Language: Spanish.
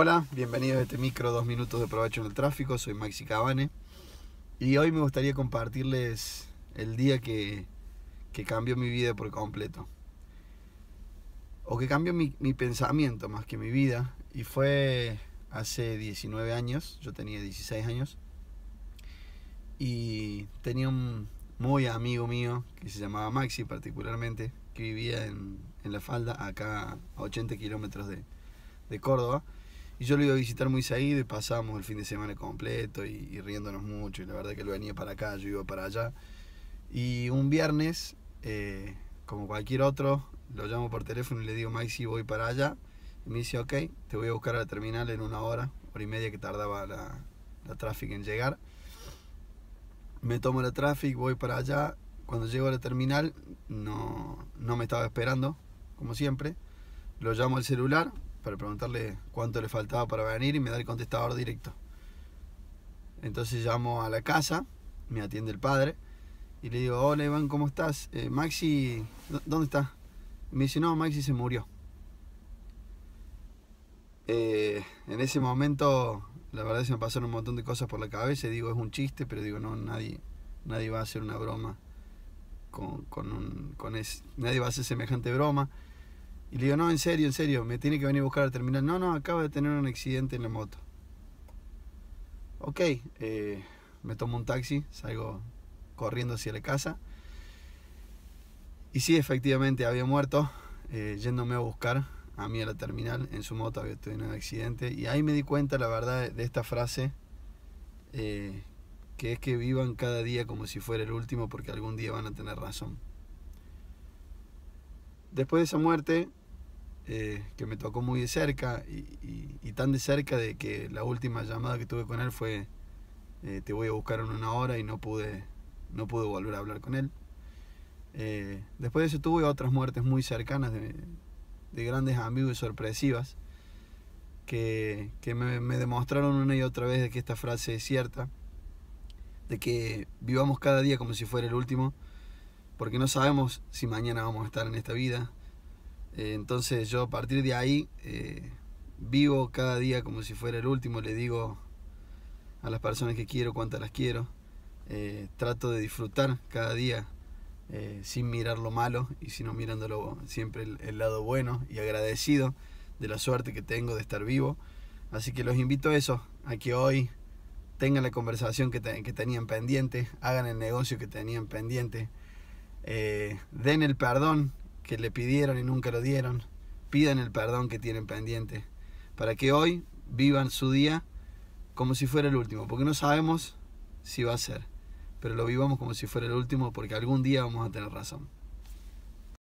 Hola, bienvenidos a este micro dos minutos de provecho en el tráfico, soy Maxi Cabane y hoy me gustaría compartirles el día que, cambió mi vida por completo o que cambió mi, pensamiento más que mi vida y fue hace 19 años, yo tenía 16 años y tenía un muy amigo mío que se llamaba Maxi particularmente que vivía en, La Falda acá a 80 kilómetros de, de Córdoba y yo lo iba a visitar muy seguido y pasamos el fin de semana completo y, riéndonos mucho. Y la verdad que lo venía para acá, yo iba para allá. Y un viernes, eh, como cualquier otro, lo llamo por teléfono y le digo, si voy para allá. Y me dice, ok, te voy a buscar a la terminal en una hora, hora y media que tardaba la, la tráfico en llegar. Me tomo la tráfico, voy para allá. Cuando llego a la terminal, no, no me estaba esperando, como siempre. Lo llamo al celular, para preguntarle cuánto le faltaba para venir y me da el contestador directo. Entonces llamo a la casa, me atiende el padre y le digo, hola Iván, ¿cómo estás? Eh, Maxi, ¿dónde está? me dice, no, Maxi se murió. Eh, en ese momento, la verdad se me pasaron un montón de cosas por la cabeza. Digo, es un chiste, pero digo, no, nadie, nadie va a hacer una broma con, con, con nadie va a hacer semejante broma. Y le digo, no, en serio, en serio, me tiene que venir a buscar al terminal. No, no, acaba de tener un accidente en la moto. Ok, eh, me tomo un taxi, salgo corriendo hacia la casa. Y sí, efectivamente, había muerto eh, yéndome a buscar a mí a la terminal en su moto, había tenido un accidente. Y ahí me di cuenta, la verdad, de esta frase, eh, que es que vivan cada día como si fuera el último, porque algún día van a tener razón. Después de esa muerte, eh, que me tocó muy de cerca y, tan de cerca de que la última llamada que tuve con él fue eh, te voy a buscar en una hora y no pude, no pude volver a hablar con él. Eh, después de eso tuve otras muertes muy cercanas de, grandes amigos y sorpresivas que, me, me, demostraron una y otra vez de que esta frase es cierta, de que vivamos cada día como si fuera el último, porque no sabemos si mañana vamos a estar en esta vida, eh, entonces yo a partir de ahí eh, vivo cada día como si fuera el último, le digo a las personas que quiero cuántas las quiero, eh, trato de disfrutar cada día sin mirar lo malo y sino mirándolo siempre el, lado bueno y agradecido de la suerte que tengo de estar vivo. Así que los invito a eso, a que hoy tengan la conversación que, tenían pendiente, hagan el negocio que tenían pendiente, den el perdón que le pidieron y nunca lo dieron. Pidan el perdón que tienen pendiente para que hoy vivan su día como si fuera el último, porque no sabemos si va a ser, pero lo vivamos como si fuera el último porque algún día vamos a tener razón.